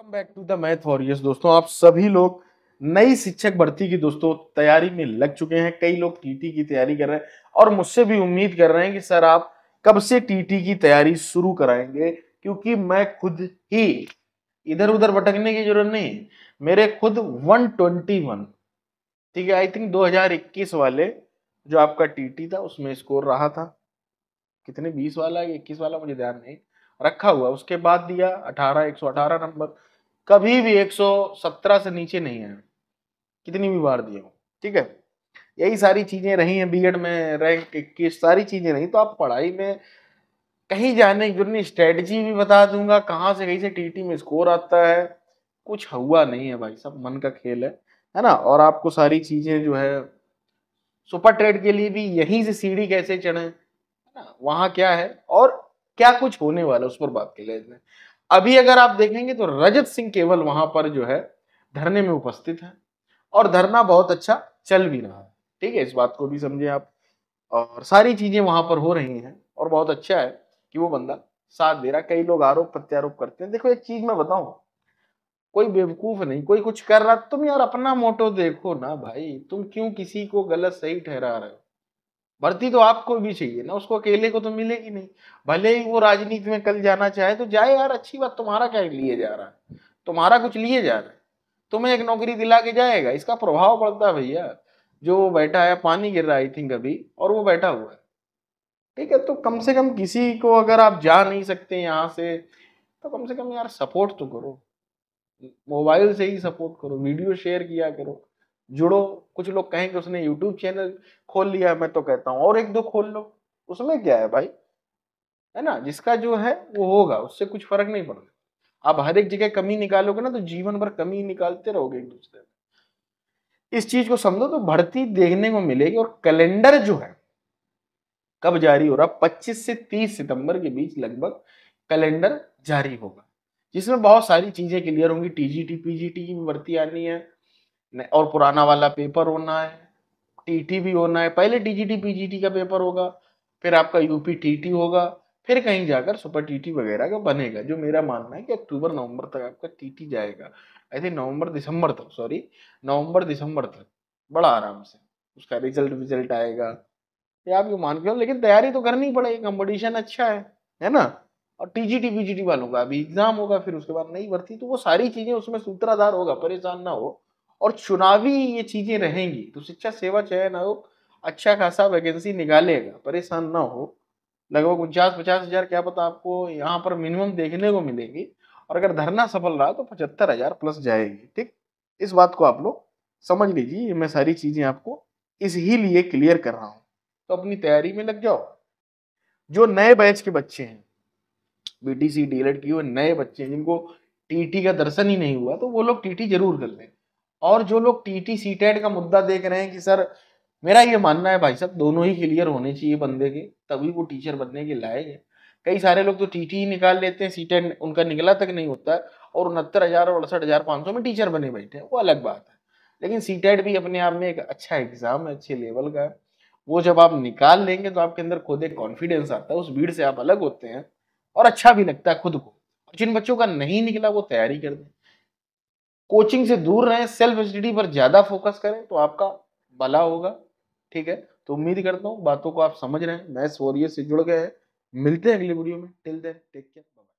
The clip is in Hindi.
come back to the math warriors दोस्तों आप सभी लोग नई शिक्षक भर्ती की दोस्तों तैयारी में लग चुके हैं कई लोग टीटी की तैयारी कर रहे हैं और मुझसे भी उम्मीद कर रहे हैं कि सर आप कब से टीटी की तैयारी शुरू कराएंगे क्योंकि मैं खुद ही इधर उधर भटकने की जरूरत नहीं है मेरे खुद 121 ठीक है आई थिंक 2021 वाले जो आपका टीटी था उसमें स्कोर रहा था कितने 20 वाला 21 वाला मुझे ध्यान नहीं रखा हुआ उसके बाद दिया 18 118 नंबर कभी भी 117 से नीचे नहीं है कितनी भी बार हो ठीक है यही सारी चीज़ें रही हैं बीएड में रैंक इक्कीस सारी चीज़ें रही तो आप पढ़ाई में कहीं जाने की जरूरी स्ट्रेटजी भी बता दूंगा कहाँ से कहीं से टीटी में स्कोर आता है कुछ हुआ नहीं है भाई सब मन का खेल है है ना और आपको सारी चीज़ें जो है सुपर ट्रेड के लिए भी यहीं से सीढ़ी कैसे चढ़े है ना वहाँ क्या है और क्या कुछ होने वाला उस पर बात कर लेते अभी अगर आप देखेंगे तो रजत सिंह केवल वहां पर जो है धरने में उपस्थित है और धरना बहुत अच्छा चल भी रहा है ठीक है इस बात को भी समझे आप और सारी चीजें वहां पर हो रही हैं और बहुत अच्छा है कि वो बंदा साथ दे रहा कई लोग आरोप प्रत्यारोप करते हैं देखो एक चीज मैं बताऊ कोई बेवकूफ नहीं कोई कुछ कर रहा तुम यार अपना मोटो देखो ना भाई तुम क्यों किसी को गलत सही ठहरा रहे हो भर्ती तो आपको भी चाहिए ना उसको अकेले को तो मिलेगी नहीं भले ही वो राजनीति में कल जाना चाहे तो जाए यार अच्छी बात तुम्हारा क्या लिए जा रहा है तुम्हारा कुछ लिए जा रहा है तुम्हें एक नौकरी दिला के जाएगा इसका प्रभाव पड़ता है भैया जो बैठा है पानी गिर रहा है आई थिंक अभी और वो बैठा हुआ है ठीक है तो कम से कम किसी को अगर आप जा नहीं सकते यहाँ से तो कम से कम यार सपोर्ट तो करो मोबाइल से ही सपोर्ट करो वीडियो शेयर किया करो जुड़ो कुछ लोग कहेंगे उसने यूट्यूब चैनल खोल लिया मैं तो कहता हूँ और एक दो खोल लो उसमें क्या है भाई है ना जिसका जो है वो होगा उससे कुछ फर्क नहीं पड़ेगा आप हर एक जगह कमी निकालोगे ना तो जीवन भर कमी निकालते रहोगे एक दूसरे में इस चीज को समझो तो भर्ती देखने को मिलेगी और कैलेंडर जो है कब जारी हो रहा 25 से 30 सितंबर के बीच लगभग कैलेंडर जारी होगा जिसमें बहुत सारी चीजें क्लियर होंगी टीजीटी पीजीटी की भी भर्ती आनी है और पुराना वाला पेपर होना है टीटी भी होना है पहले टीजीटी पीजीटी का पेपर होगा फिर आपका यूपी टीटी होगा फिर कहीं जाकर सुपर टीटी वगैरह का बनेगा जो मेरा मानना है कि अक्टूबर नवंबर तक आपका टीटी जाएगा आई थिंक नवंबर दिसंबर तक सॉरी नवंबर दिसंबर तक बड़ा आराम से उसका रिजल्ट विजल्ट आएगा ये आप ये मान के हो लेकिन तैयारी तो करनी पड़ेगी कंपटीशन अच्छा है है ना और टीजीटी पीजीटी वालों का अभी एग्जाम होगा फिर उसके बाद नहीं भर्ती तो वो सारी चीजें उसमें सूत्राधार होगा परेशान ना हो और चुनावी ये चीज़ें रहेंगी तो शिक्षा सेवा चयन आयोग अच्छा खासा वैकेंसी निकालेगा परेशान ना हो लगभग उनचास पचास हज़ार क्या पता आपको यहाँ पर मिनिमम देखने को मिलेगी और अगर धरना सफल रहा तो पचहत्तर हज़ार प्लस जाएगी ठीक इस बात को आप लोग समझ लीजिए मैं सारी चीज़ें आपको इस ही लिए क्लियर कर रहा हूँ तो अपनी तैयारी में लग जाओ जो नए बैच के बच्चे हैं B T C D L Ed नए बच्चे हैं जिनको टी का दर्शन ही नहीं हुआ तो वो लोग टी जरूर कर लें और जो लोग टी टी सी टेट का मुद्दा देख रहे हैं कि सर मेरा ये मानना है भाई साहब दोनों ही क्लियर होने चाहिए बंदे के तभी वो टीचर बनने के लायक है कई सारे लोग तो टी टी ही निकाल लेते हैं सी टेट उनका निकला तक नहीं होता है और उनहत्तर हज़ार और अड़सठ हज़ार पाँच सौ में टीचर बने बैठे हैं वो अलग बात है लेकिन सी टेट भी अपने आप में एक अच्छा एग्ज़ाम है अच्छे लेवल का है वो जब आप निकाल लेंगे तो आपके अंदर खुद एक कॉन्फिडेंस आता है उस भीड़ से आप अलग होते हैं और अच्छा भी लगता है खुद को जिन बच्चों का नहीं निकला वो तैयारी कर दें कोचिंग से दूर रहें सेल्फ स्टडी पर ज़्यादा फोकस करें तो आपका भला होगा ठीक है तो उम्मीद करता हूँ बातों को आप समझ रहे हैं मैं वॉरियर से जुड़ गए हैं मिलते हैं अगले वीडियो में टिल देन टेक केयर